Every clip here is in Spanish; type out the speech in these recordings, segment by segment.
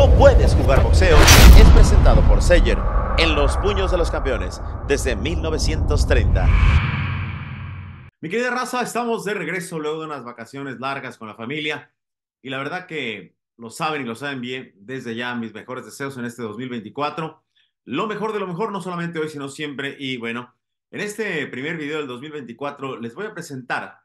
No puedes jugar boxeo es presentado por Seller, en los puños de los campeones desde 1930. Mi querida raza, estamos de regreso luego de unas vacaciones largas con la familia y la verdad que lo saben y lo saben bien desde ya mis mejores deseos en este 2024. Lo mejor de lo mejor, no solamente hoy, sino siempre. Y bueno, en este primer video del 2024 les voy a presentar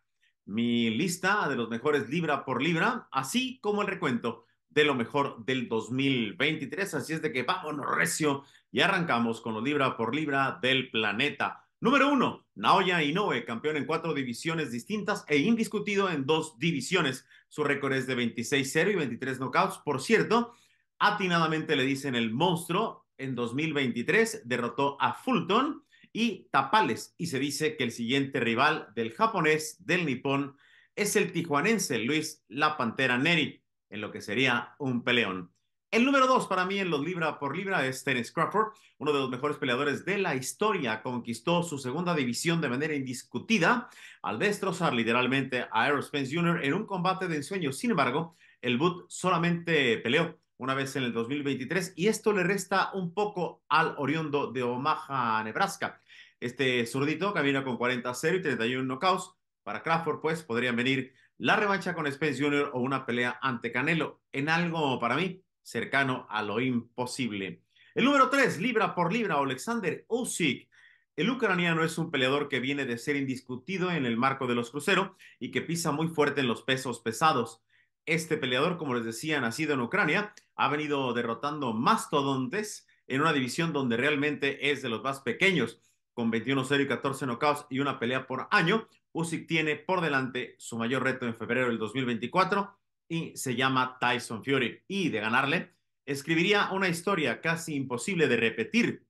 mi lista de los mejores libra por libra, así como el recuento de lo mejor del 2023. Así es de que vámonos recio y arrancamos con lo libra por libra del planeta. Número uno, Naoya Inoue, campeón en cuatro divisiones distintas e indiscutido en dos divisiones. Su récord es de 26-0 y 23 knockouts. Por cierto, atinadamente le dicen el monstruo. En 2023 derrotó a Fulton y Tapales y se dice que el siguiente rival del japonés del nipón es el tijuanense Luis La Pantera Neri en lo que sería un peleón. El número dos para mí en los libra por libra es Terence Crawford, uno de los mejores peleadores de la historia. Conquistó su segunda división de manera indiscutida al destrozar literalmente a Errol Spence Jr. en un combate de ensueño. Sin embargo, el Boot solamente peleó una vez en el 2023 y esto le resta un poco al oriundo de Omaha, Nebraska. Este zurdito camina con 40-0 y 31 knockouts. Para Crawford, pues podrían venir la revancha con Spence Jr. o una pelea ante Canelo, en algo para mí cercano a lo imposible. El número 3, libra por libra, Alexander Usyk. El ucraniano es un peleador que viene de ser indiscutido en el marco de los cruceros y que pisa muy fuerte en los pesos pesados. Este peleador, como les decía, nacido en Ucrania, ha venido derrotando mastodontes en una división donde realmente es de los más pequeños, con 21-0 y 14 nocaos y una pelea por año, Usyk tiene por delante su mayor reto en febrero del 2024 y se llama Tyson Fury. Y de ganarle, escribiría una historia casi imposible de repetir,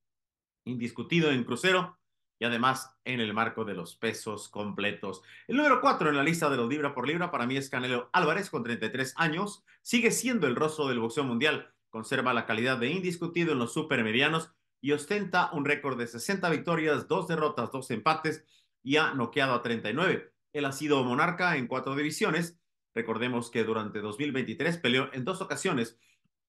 indiscutido en crucero y además en el marco de los pesos completos. El número 4 en la lista de los libra por libra para mí es Canelo Álvarez con 33 años. Sigue siendo el rostro del boxeo mundial, conserva la calidad de indiscutido en los supermedianos y ostenta un récord de 60 victorias, 2 derrotas, 2 empates y ha noqueado a 39. Él ha sido monarca en cuatro divisiones. Recordemos que durante 2023 peleó en dos ocasiones,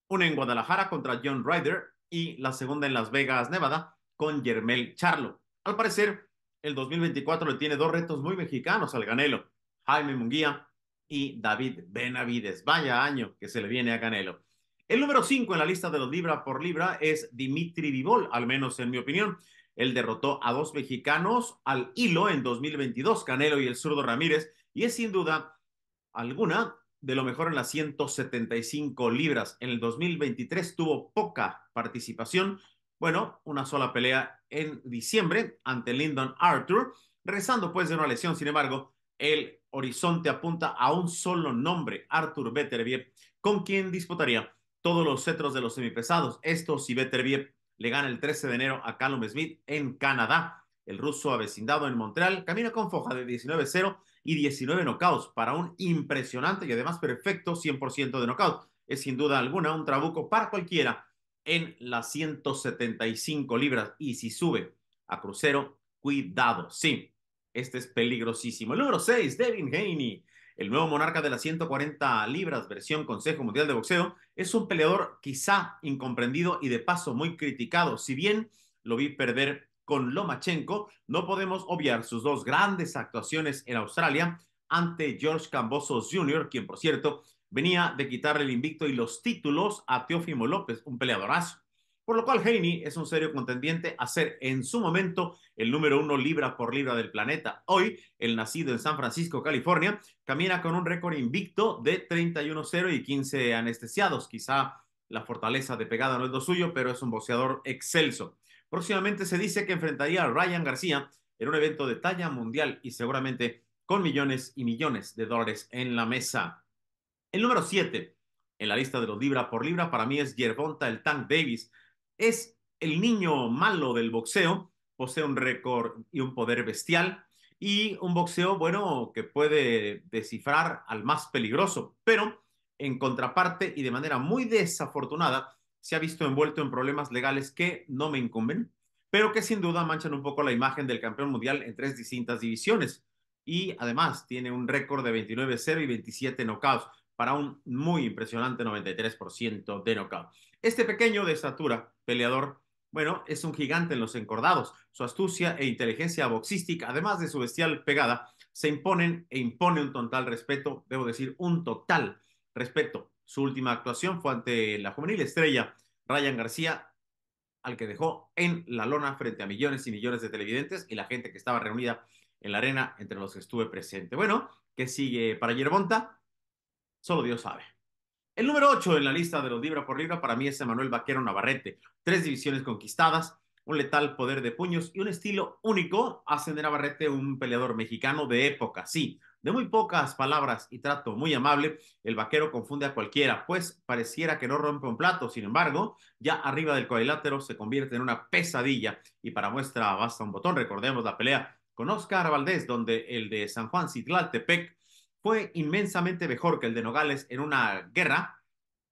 una en Guadalajara contra John Ryder y la segunda en Las Vegas, Nevada, con Germel Charlo. Al parecer, el 2024 le tiene dos retos muy mexicanos al Ganelo, Jaime Munguía y David Benavides. Vaya año que se le viene a Canelo. El número 5 en la lista de los libra por libra es Dimitri Vivol, al menos en mi opinión. Él derrotó a dos mexicanos al hilo en 2022, Canelo y el zurdo Ramírez, y es sin duda alguna de lo mejor en las 175 libras. En el 2023 tuvo poca participación, bueno, una sola pelea en diciembre ante Lyndon Arthur, rezando pues de una lesión. Sin embargo, el horizonte apunta a un solo nombre, Arthur Beterbiev, con quien disputaría todos los cetros de los semipesados. Esto si Beterbiev le gana el 13 de enero a Callum Smith en Canadá. El ruso avecindado en Montreal camina con foja de 19-0 y 19 knockouts para un impresionante y además perfecto 100% de nocaut. Es sin duda alguna un trabuco para cualquiera en las 175 libras. Y si sube a crucero, cuidado. Sí, este es peligrosísimo. El número 6, Devin Haney. El nuevo monarca de las 140 libras, versión Consejo Mundial de Boxeo, es un peleador quizá incomprendido y de paso muy criticado. Si bien lo vi perder con Lomachenko, no podemos obviar sus dos grandes actuaciones en Australia ante George Cambosos Jr., quien por cierto venía de quitarle el invicto y los títulos a Teófimo López, un peleadorazo por lo cual Heini es un serio contendiente a ser en su momento el número uno libra por libra del planeta. Hoy, el nacido en San Francisco, California, camina con un récord invicto de 31-0 y 15 anestesiados. Quizá la fortaleza de pegada no es lo suyo, pero es un boxeador excelso. Próximamente se dice que enfrentaría a Ryan García en un evento de talla mundial y seguramente con millones y millones de dólares en la mesa. El número 7 en la lista de los libra por libra para mí es Yervonta el Tank Davis es el niño malo del boxeo, posee un récord y un poder bestial y un boxeo, bueno, que puede descifrar al más peligroso, pero en contraparte y de manera muy desafortunada se ha visto envuelto en problemas legales que no me incumben, pero que sin duda manchan un poco la imagen del campeón mundial en tres distintas divisiones. Y además tiene un récord de 29-0 y 27 knockouts para un muy impresionante 93% de knockout. Este pequeño de estatura, peleador, bueno, es un gigante en los encordados. Su astucia e inteligencia boxística, además de su bestial pegada, se imponen e impone un total respeto, debo decir, un total respeto. Su última actuación fue ante la juvenil estrella Ryan García, al que dejó en la lona frente a millones y millones de televidentes y la gente que estaba reunida en la arena entre los que estuve presente. Bueno, ¿qué sigue para Yerbonta? Solo Dios sabe. El número 8 en la lista de los libra por libra para mí es Emanuel Vaquero Navarrete. Tres divisiones conquistadas, un letal poder de puños y un estilo único hacen de Navarrete un peleador mexicano de época, sí. De muy pocas palabras y trato muy amable, el vaquero confunde a cualquiera, pues pareciera que no rompe un plato. Sin embargo, ya arriba del cuadrilátero se convierte en una pesadilla y para muestra basta un botón. Recordemos la pelea con Oscar Valdés, donde el de San Juan Citlaltepec fue inmensamente mejor que el de Nogales en una guerra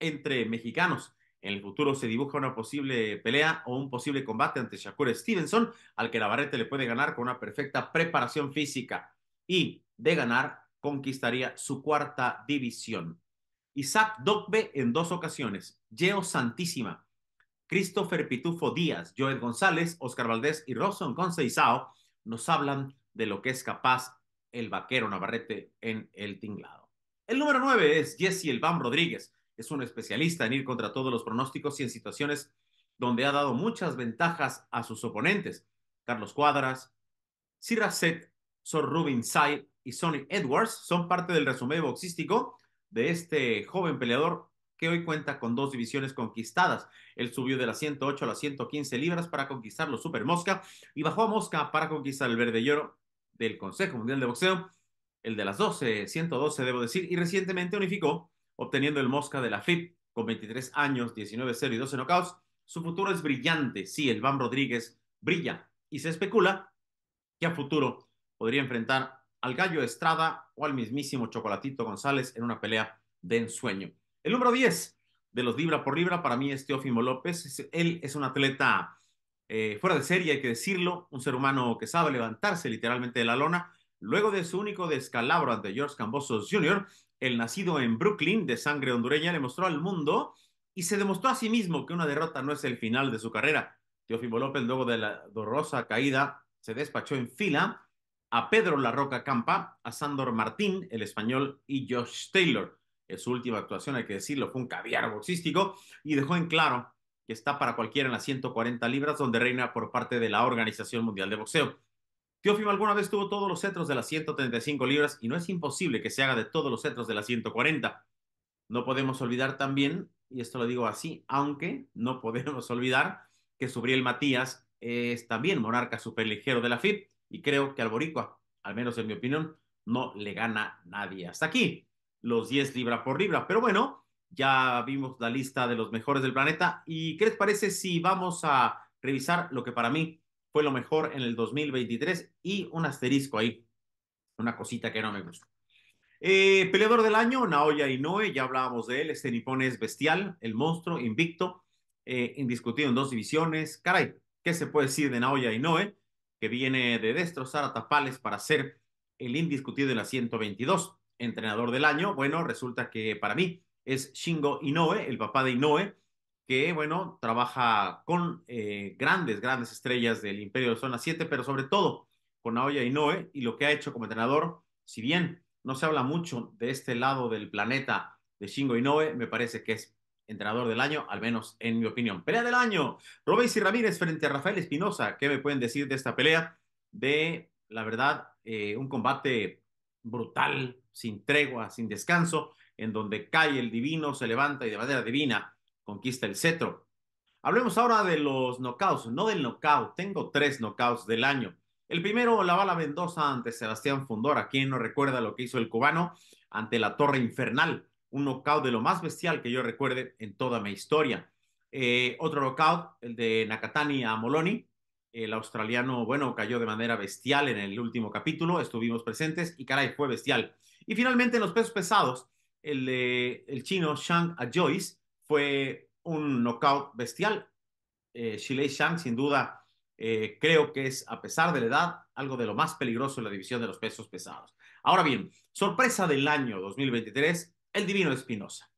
entre mexicanos. En el futuro se dibuja una posible pelea o un posible combate ante Shakur Stevenson, al que Navarrete le puede ganar con una perfecta preparación física y, de ganar, conquistaría su cuarta división. Isaac Dogbe en dos ocasiones, Yeo Santísima, Christopher Pitufo Díaz, Joel González, Oscar Valdés y Robson Conceizao nos hablan de lo que es capaz el vaquero Navarrete en el tinglado. El número 9 es Jesse Elbam Rodríguez. Es un especialista en ir contra todos los pronósticos y en situaciones donde ha dado muchas ventajas a sus oponentes. Carlos Cuadras, Siracet, Sor Rubin Sai y Sonny Edwards son parte del resumen boxístico de este joven peleador que hoy cuenta con dos divisiones conquistadas. Él subió de las 108 a las 115 libras para conquistar los Super Mosca y bajó a Mosca para conquistar el Verde y del Consejo Mundial de Boxeo, el de las 12, 112 debo decir, y recientemente unificó, obteniendo el Mosca de la FIP con 23 años, 19-0 y 12 knockouts. Su futuro es brillante, sí, el Van Rodríguez brilla y se especula que a futuro podría enfrentar al Gallo Estrada o al mismísimo Chocolatito González en una pelea de ensueño. El número 10 de los libra por libra para mí es Teófimo López. Él es un atleta eh, fuera de serie, hay que decirlo, un ser humano que sabe levantarse literalmente de la lona. Luego de su único descalabro ante George Cambosos Jr., el nacido en Brooklyn de sangre hondureña le mostró al mundo y se demostró a sí mismo que una derrota no es el final de su carrera. Teofimo López, luego de la dolorosa caída, se despachó en fila a Pedro La Roca Campa, a Sandor Martín, el español, y Josh Taylor. En su última actuación, hay que decirlo, fue un caviar boxístico y dejó en claro que está para cualquiera en las 140 libras, donde reina por parte de la Organización Mundial de Boxeo. Teófimo alguna vez tuvo todos los cetros de las 135 libras y no es imposible que se haga de todos los cetros de las 140. No podemos olvidar también, y esto lo digo así, aunque no podemos olvidar que Subriel Matías es también monarca superligero de la FIB y creo que al al menos en mi opinión, no le gana nadie. Hasta aquí los 10 libras por libra. Pero bueno, ya vimos la lista de los mejores del planeta. ¿Y qué les parece si vamos a revisar lo que para mí fue lo mejor en el 2023 y un asterisco ahí, una cosita que no me gustó? Eh, peleador del año, Naoya Inoue, ya hablábamos de él, este nipón es bestial, el monstruo, invicto, eh, indiscutido en dos divisiones. Caray, ¿qué se puede decir de Naoya Inoue? Que viene de destrozar a Tapales para ser el indiscutido de la 122, entrenador del año. Bueno, resulta que para mí es Shingo Inoue, el papá de Inoue, que, bueno, trabaja con eh, grandes, grandes estrellas del Imperio de Zona 7, pero sobre todo con Naoya Inoue y lo que ha hecho como entrenador, si bien no se habla mucho de este lado del planeta de Shingo Inoue, me parece que es entrenador del año, al menos en mi opinión. Pelea del año, Robes y Ramírez frente a Rafael Espinosa. ¿Qué me pueden decir de esta pelea? De, la verdad, eh, un combate brutal, sin tregua, sin descanso en donde cae el divino, se levanta y de manera divina conquista el cetro. Hablemos ahora de los knockouts, no del knockout. Tengo tres knockouts del año. El primero, la bala Mendoza ante Sebastián Fundora. ¿Quién no recuerda lo que hizo el cubano ante la Torre Infernal? Un knockout de lo más bestial que yo recuerde en toda mi historia. Eh, otro knockout, el de Nakatani a Moloni. El australiano, bueno, cayó de manera bestial en el último capítulo. Estuvimos presentes y caray, fue bestial. Y finalmente, en los pesos pesados, el, chino Shang a Joyce fue un knockout bestial. Eh, Shilei Shang, sin duda, eh, creo que es, a pesar de la edad, algo de lo más peligroso en la división de los pesos pesados. Ahora bien, sorpresa del año 2023, el divino Espinosa.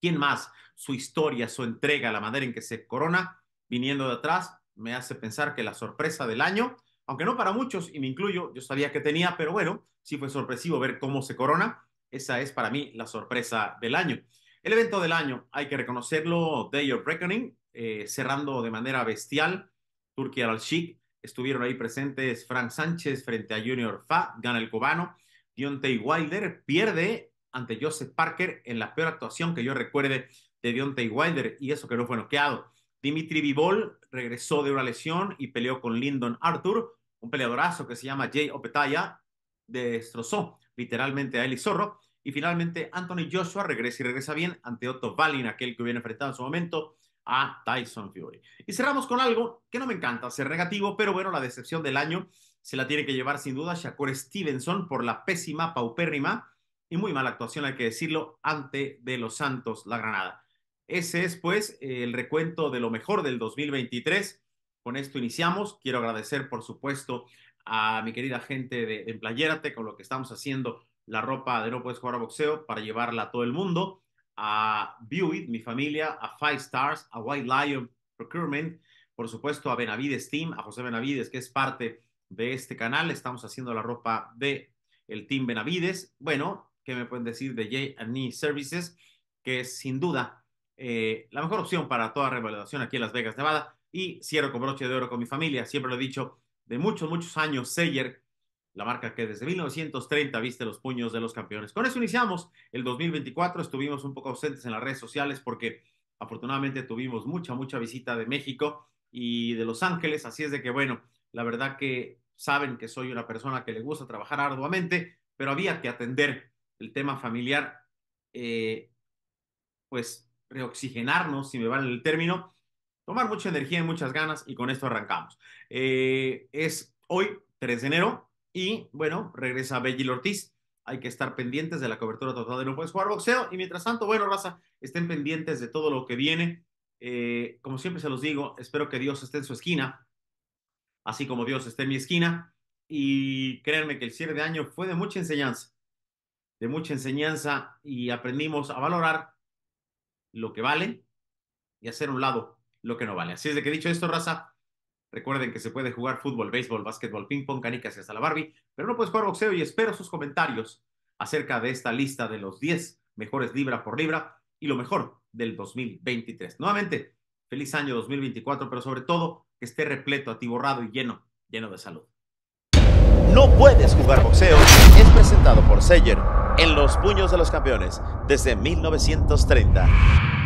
¿Quién más? Su historia, su entrega, la manera en que se corona, viniendo de atrás, me hace pensar que la sorpresa del año, aunque no para muchos, y me incluyo, yo sabía que tenía, pero bueno, sí fue sorpresivo ver cómo se corona. Esa es para mí la sorpresa del año. El evento del año, hay que reconocerlo, Day of Reckoning, eh, cerrando de manera bestial, Turquía al chic, estuvieron ahí presentes Frank Sánchez frente a Junior Fa, gana el cubano, Deontay Wilder pierde ante Joseph Parker en la peor actuación que yo recuerde de Deontay Wilder, y eso que no fue noqueado. Dimitri Vivol regresó de una lesión y peleó con Lyndon Arthur, un peleadorazo que se llama Jay Opetaya, destrozó literalmente a Eli Zorro. Y finalmente Anthony Joshua regresa y regresa bien ante Otto Valin, aquel que hubiera enfrentado en su momento a Tyson Fury. Y cerramos con algo que no me encanta ser negativo, pero bueno, la decepción del año se la tiene que llevar sin duda Shakur Stevenson por la pésima, paupérrima y muy mala actuación, hay que decirlo, ante de los Santos La Granada. Ese es pues el recuento de lo mejor del 2023. Con esto iniciamos. Quiero agradecer, por supuesto, a mi querida gente de, Emplayérate con lo que estamos haciendo, la ropa de No Puedes Jugar a Boxeo para llevarla a todo el mundo, a View mi familia, a Five Stars, a White Lion Procurement, por supuesto a Benavides Team, a José Benavides, que es parte de este canal. Estamos haciendo la ropa de el Team Benavides. Bueno, ¿qué me pueden decir de J&E Services? Que es sin duda eh, la mejor opción para toda revaluación aquí en Las Vegas, Nevada. Y cierro con broche de oro con mi familia. Siempre lo he dicho, de muchos, muchos años, Seyer, la marca que desde 1930 viste los puños de los campeones. Con eso iniciamos el 2024, estuvimos un poco ausentes en las redes sociales porque afortunadamente tuvimos mucha, mucha visita de México y de Los Ángeles, así es de que bueno, la verdad que saben que soy una persona que le gusta trabajar arduamente, pero había que atender el tema familiar, eh, pues reoxigenarnos, si me vale el término, tomar mucha energía y muchas ganas y con esto arrancamos. Eh, es hoy, 3 de enero, y bueno, regresa Bellil Ortiz. Hay que estar pendientes de la cobertura total de No Puedes Jugar Boxeo. Y mientras tanto, bueno, raza, estén pendientes de todo lo que viene. Eh, como siempre se los digo, espero que Dios esté en su esquina, así como Dios esté en mi esquina. Y créanme que el cierre de año fue de mucha enseñanza, de mucha enseñanza y aprendimos a valorar lo que vale y hacer un lado lo que no vale. Así es de que dicho esto, raza, recuerden que se puede jugar fútbol, béisbol, básquetbol, ping pong, canicas y hasta la Barbie, pero no puedes jugar boxeo y espero sus comentarios acerca de esta lista de los 10 mejores libra por libra y lo mejor del 2023. Nuevamente, feliz año 2024, pero sobre todo que esté repleto, atiborrado y lleno, lleno de salud. No puedes jugar boxeo es presentado por seller en los puños de los campeones desde 1930.